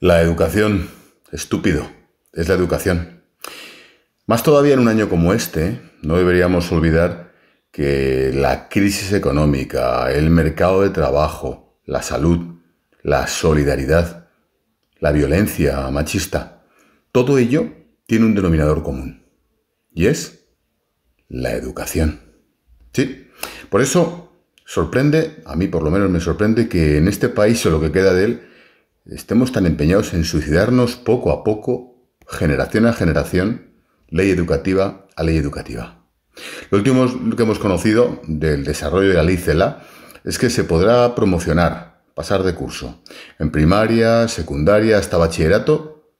La educación, estúpido, es la educación. Más todavía en un año como este, no deberíamos olvidar que la crisis económica, el mercado de trabajo, la salud, la solidaridad, la violencia machista, todo ello tiene un denominador común. Y es la educación. Sí, por eso sorprende, a mí por lo menos me sorprende que en este país o lo que queda de él, estemos tan empeñados en suicidarnos poco a poco, generación a generación, ley educativa a ley educativa. Lo último que hemos conocido del desarrollo de la ley CELA es que se podrá promocionar, pasar de curso, en primaria, secundaria, hasta bachillerato,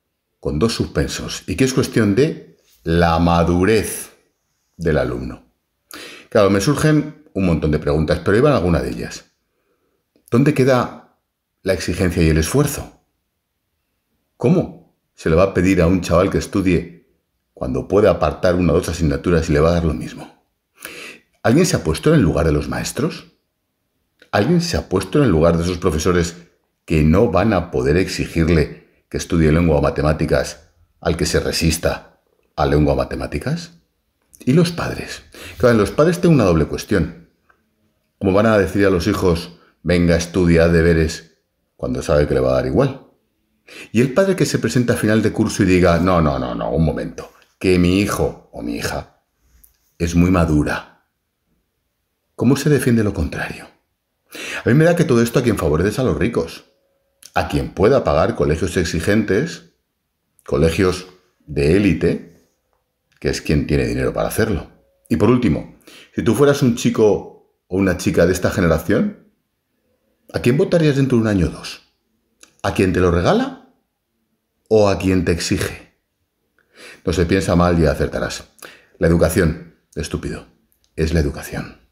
con dos suspensos, y que es cuestión de la madurez del alumno. Claro, me surgen un montón de preguntas, pero iban alguna de ellas. ¿Dónde queda la exigencia y el esfuerzo. ¿Cómo se le va a pedir a un chaval que estudie cuando puede apartar una o dos asignaturas y le va a dar lo mismo? ¿Alguien se ha puesto en el lugar de los maestros? ¿Alguien se ha puesto en el lugar de esos profesores que no van a poder exigirle que estudie lengua o matemáticas al que se resista a lengua o matemáticas? ¿Y los padres? los padres tienen una doble cuestión. ¿Cómo van a decir a los hijos, venga, estudia, deberes, cuando sabe que le va a dar igual. Y el padre que se presenta a final de curso y diga, no, no, no, no, un momento, que mi hijo o mi hija es muy madura. ¿Cómo se defiende lo contrario? A mí me da que todo esto a quien favorece a los ricos, a quien pueda pagar colegios exigentes, colegios de élite, que es quien tiene dinero para hacerlo. Y por último, si tú fueras un chico o una chica de esta generación, ¿A quién votarías dentro de un año o dos? ¿A quien te lo regala o a quien te exige? No se piensa mal y acertarás. La educación, estúpido, es la educación.